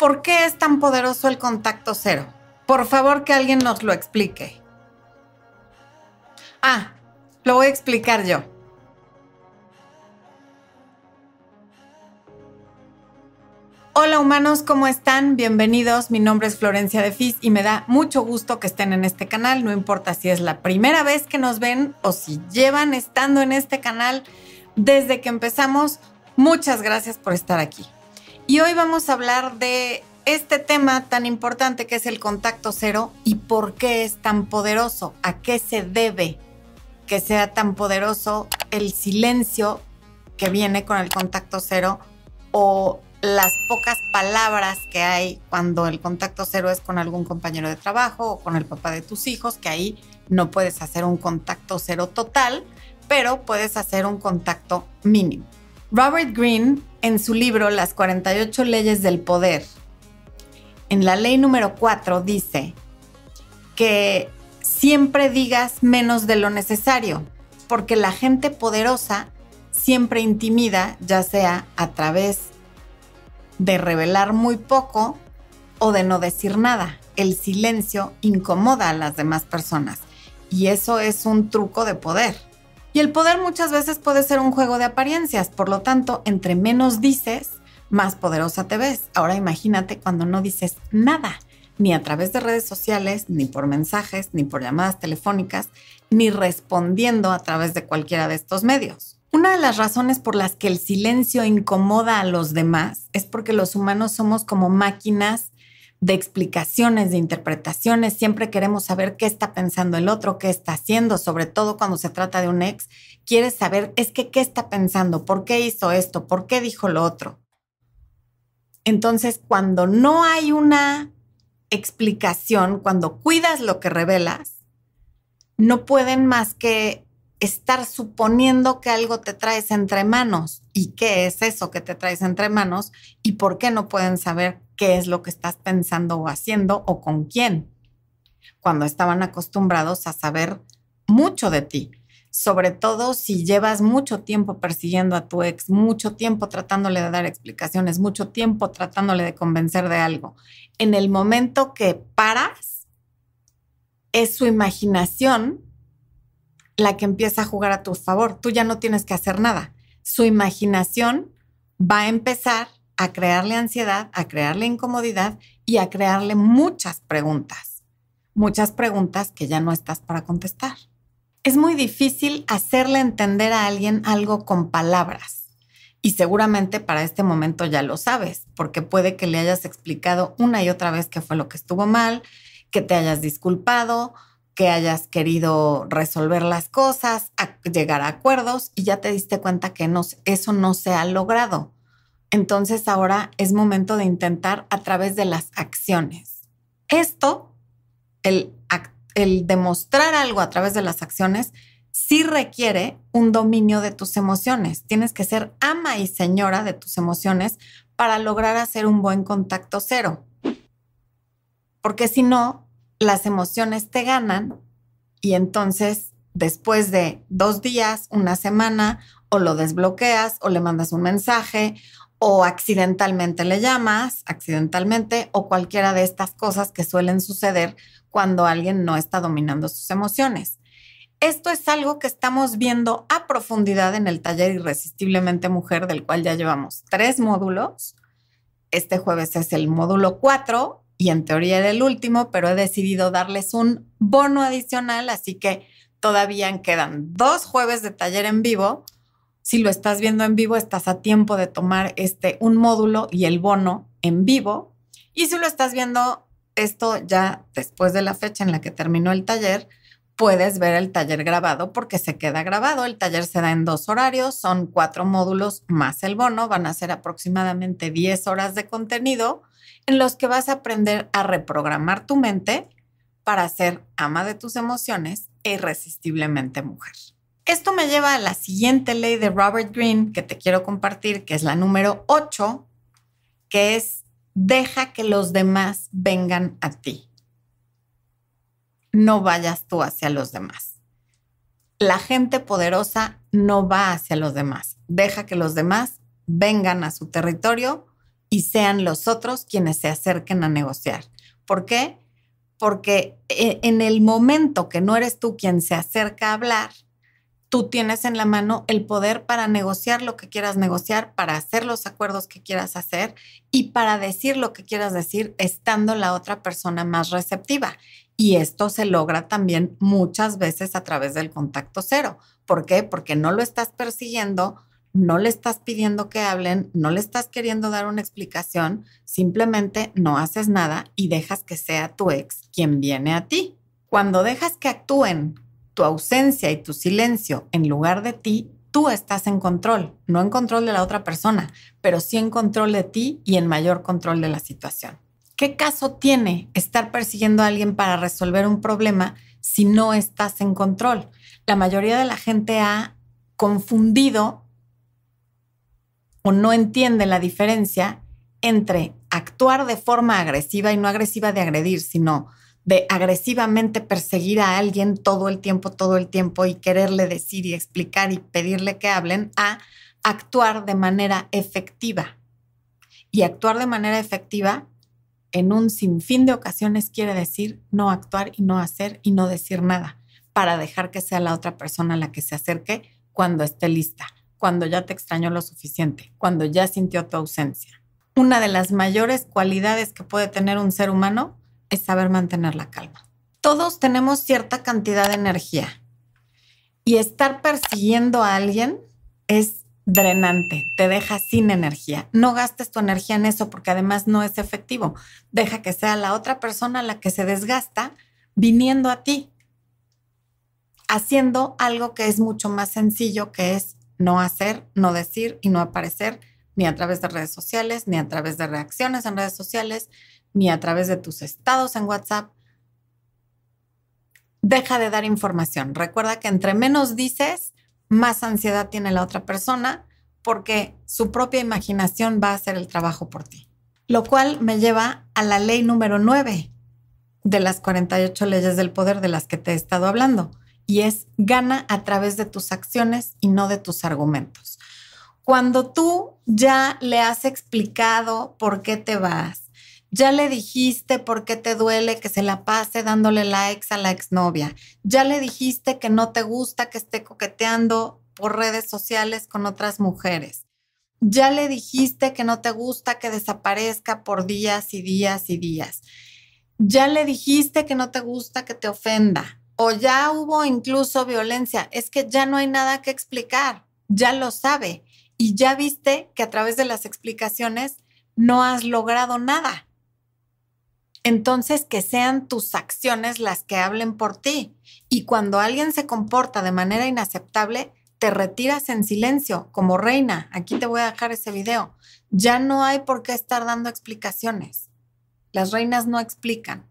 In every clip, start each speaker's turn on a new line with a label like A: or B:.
A: ¿por qué es tan poderoso el contacto cero? Por favor, que alguien nos lo explique. Ah, lo voy a explicar yo. Hola humanos, ¿cómo están? Bienvenidos, mi nombre es Florencia de Fis y me da mucho gusto que estén en este canal, no importa si es la primera vez que nos ven o si llevan estando en este canal desde que empezamos, muchas gracias por estar aquí. Y hoy vamos a hablar de este tema tan importante que es el contacto cero y por qué es tan poderoso, a qué se debe que sea tan poderoso el silencio que viene con el contacto cero o las pocas palabras que hay cuando el contacto cero es con algún compañero de trabajo o con el papá de tus hijos, que ahí no puedes hacer un contacto cero total, pero puedes hacer un contacto mínimo. Robert Greene en su libro Las 48 leyes del poder, en la ley número 4 dice que siempre digas menos de lo necesario, porque la gente poderosa siempre intimida, ya sea a través de revelar muy poco o de no decir nada. El silencio incomoda a las demás personas y eso es un truco de poder. Y el poder muchas veces puede ser un juego de apariencias, por lo tanto, entre menos dices, más poderosa te ves. Ahora imagínate cuando no dices nada, ni a través de redes sociales, ni por mensajes, ni por llamadas telefónicas, ni respondiendo a través de cualquiera de estos medios. Una de las razones por las que el silencio incomoda a los demás es porque los humanos somos como máquinas de explicaciones, de interpretaciones. Siempre queremos saber qué está pensando el otro, qué está haciendo, sobre todo cuando se trata de un ex. Quieres saber, es que, ¿qué está pensando? ¿Por qué hizo esto? ¿Por qué dijo lo otro? Entonces, cuando no hay una explicación, cuando cuidas lo que revelas, no pueden más que estar suponiendo que algo te traes entre manos y qué es eso que te traes entre manos y por qué no pueden saber qué es lo que estás pensando o haciendo o con quién, cuando estaban acostumbrados a saber mucho de ti, sobre todo si llevas mucho tiempo persiguiendo a tu ex, mucho tiempo tratándole de dar explicaciones, mucho tiempo tratándole de convencer de algo. En el momento que paras, es su imaginación la que empieza a jugar a tu favor. Tú ya no tienes que hacer nada. Su imaginación va a empezar a crearle ansiedad, a crearle incomodidad y a crearle muchas preguntas. Muchas preguntas que ya no estás para contestar. Es muy difícil hacerle entender a alguien algo con palabras. Y seguramente para este momento ya lo sabes, porque puede que le hayas explicado una y otra vez qué fue lo que estuvo mal, que te hayas disculpado, que hayas querido resolver las cosas, llegar a acuerdos y ya te diste cuenta que no, eso no se ha logrado. Entonces ahora es momento de intentar a través de las acciones. Esto, el, demostrar algo a través de las acciones, sí requiere un dominio de tus emociones. Tienes que ser ama y señora de tus emociones para lograr hacer un buen contacto cero. Porque si no, las emociones te ganan y entonces después de dos días, una semana, o lo desbloqueas o le mandas un mensaje o accidentalmente le llamas, accidentalmente, o cualquiera de estas cosas que suelen suceder cuando alguien no está dominando sus emociones. Esto es algo que estamos viendo a profundidad en el taller Irresistiblemente Mujer, del cual ya llevamos tres módulos. Este jueves es el módulo cuatro, y en teoría era el último, pero he decidido darles un bono adicional, así que todavía quedan dos jueves de taller en vivo si lo estás viendo en vivo, estás a tiempo de tomar este un módulo y el bono en vivo. Y si lo estás viendo esto ya después de la fecha en la que terminó el taller, puedes ver el taller grabado porque se queda grabado. El taller se da en dos horarios, son cuatro módulos más el bono, van a ser aproximadamente 10 horas de contenido en los que vas a aprender a reprogramar tu mente para ser ama de tus emociones e irresistiblemente mujer. Esto me lleva a la siguiente ley de Robert Greene que te quiero compartir, que es la número 8, que es deja que los demás vengan a ti. No vayas tú hacia los demás. La gente poderosa no va hacia los demás. Deja que los demás vengan a su territorio y sean los otros quienes se acerquen a negociar. ¿Por qué? Porque eh, en el momento que no eres tú quien se acerca a hablar, tú tienes en la mano el poder para negociar lo que quieras negociar, para hacer los acuerdos que quieras hacer y para decir lo que quieras decir estando la otra persona más receptiva. Y esto se logra también muchas veces a través del contacto cero. ¿Por qué? Porque no lo estás persiguiendo, no le estás pidiendo que hablen, no le estás queriendo dar una explicación, simplemente no haces nada y dejas que sea tu ex quien viene a ti. Cuando dejas que actúen tu ausencia y tu silencio en lugar de ti, tú estás en control, no en control de la otra persona, pero sí en control de ti y en mayor control de la situación. ¿Qué caso tiene estar persiguiendo a alguien para resolver un problema si no estás en control? La mayoría de la gente ha confundido o no entiende la diferencia entre actuar de forma agresiva y no agresiva de agredir, sino de agresivamente perseguir a alguien todo el tiempo, todo el tiempo y quererle decir y explicar y pedirle que hablen, a actuar de manera efectiva. Y actuar de manera efectiva en un sinfín de ocasiones quiere decir no actuar y no hacer y no decir nada para dejar que sea la otra persona la que se acerque cuando esté lista, cuando ya te extrañó lo suficiente, cuando ya sintió tu ausencia. Una de las mayores cualidades que puede tener un ser humano es saber mantener la calma. Todos tenemos cierta cantidad de energía y estar persiguiendo a alguien es drenante, te deja sin energía. No gastes tu energía en eso porque además no es efectivo. Deja que sea la otra persona la que se desgasta viniendo a ti, haciendo algo que es mucho más sencillo, que es no hacer, no decir y no aparecer ni a través de redes sociales, ni a través de reacciones en redes sociales, ni a través de tus estados en WhatsApp. Deja de dar información. Recuerda que entre menos dices, más ansiedad tiene la otra persona porque su propia imaginación va a hacer el trabajo por ti. Lo cual me lleva a la ley número 9 de las 48 leyes del poder de las que te he estado hablando, y es gana a través de tus acciones y no de tus argumentos. Cuando tú ya le has explicado por qué te vas, ya le dijiste por qué te duele que se la pase dándole likes a la exnovia, ya le dijiste que no te gusta que esté coqueteando por redes sociales con otras mujeres, ya le dijiste que no te gusta que desaparezca por días y días y días. Ya le dijiste que no te gusta que te ofenda. O ya hubo incluso violencia. Es que ya no hay nada que explicar. Ya lo sabe y ya viste que a través de las explicaciones no has logrado nada. Entonces, que sean tus acciones las que hablen por ti. Y cuando alguien se comporta de manera inaceptable, te retiras en silencio, como reina. Aquí te voy a dejar ese video. Ya no hay por qué estar dando explicaciones. Las reinas no explican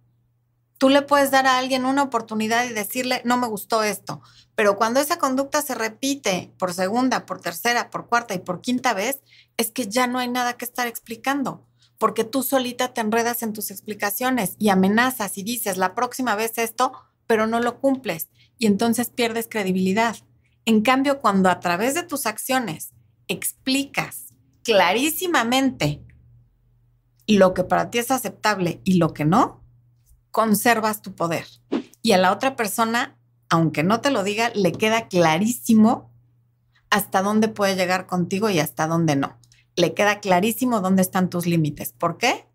A: tú le puedes dar a alguien una oportunidad y decirle, no me gustó esto. Pero cuando esa conducta se repite por segunda, por tercera, por cuarta y por quinta vez, es que ya no hay nada que estar explicando, porque tú solita te enredas en tus explicaciones y amenazas y dices, la próxima vez esto, pero no lo cumples. Y entonces pierdes credibilidad. En cambio, cuando a través de tus acciones explicas clarísimamente lo que para ti es aceptable y lo que no, conservas tu poder. Y a la otra persona, aunque no te lo diga, le queda clarísimo hasta dónde puede llegar contigo y hasta dónde no. Le queda clarísimo dónde están tus límites. ¿Por qué?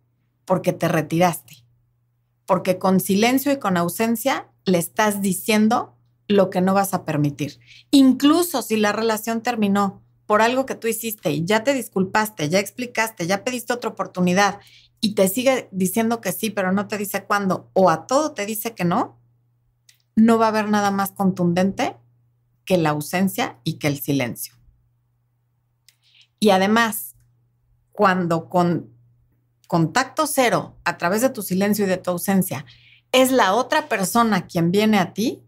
A: Porque te retiraste. Porque con silencio y con ausencia le estás diciendo lo que no vas a permitir. Incluso si la relación terminó por algo que tú hiciste y ya te disculpaste, ya explicaste, ya pediste otra oportunidad y te sigue diciendo que sí, pero no te dice cuándo, o a todo te dice que no, no va a haber nada más contundente que la ausencia y que el silencio. Y además, cuando con contacto cero, a través de tu silencio y de tu ausencia, es la otra persona quien viene a ti,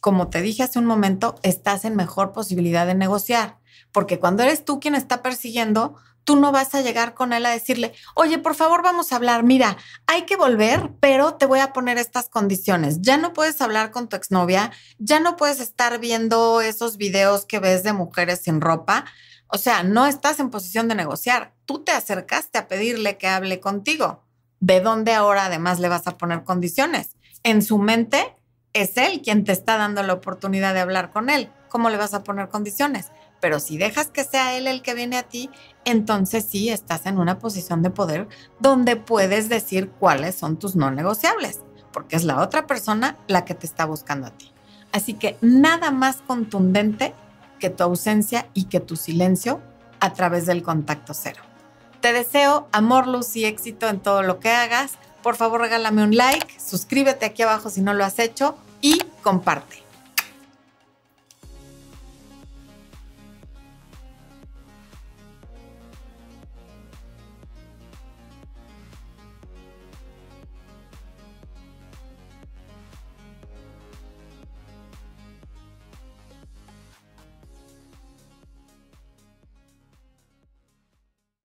A: como te dije hace un momento, estás en mejor posibilidad de negociar. Porque cuando eres tú quien está persiguiendo, tú no vas a llegar con él a decirle, oye, por favor vamos a hablar, mira, hay que volver, pero te voy a poner estas condiciones. Ya no puedes hablar con tu exnovia, ya no puedes estar viendo esos videos que ves de mujeres sin ropa. O sea, no estás en posición de negociar. Tú te acercaste a pedirle que hable contigo. ¿De dónde ahora además le vas a poner condiciones? En su mente es él quien te está dando la oportunidad de hablar con él. ¿Cómo le vas a poner condiciones? pero si dejas que sea él el que viene a ti, entonces sí estás en una posición de poder donde puedes decir cuáles son tus no negociables, porque es la otra persona la que te está buscando a ti. Así que nada más contundente que tu ausencia y que tu silencio a través del contacto cero. Te deseo amor, luz y éxito en todo lo que hagas. Por favor, regálame un like, suscríbete aquí abajo si no lo has hecho y comparte.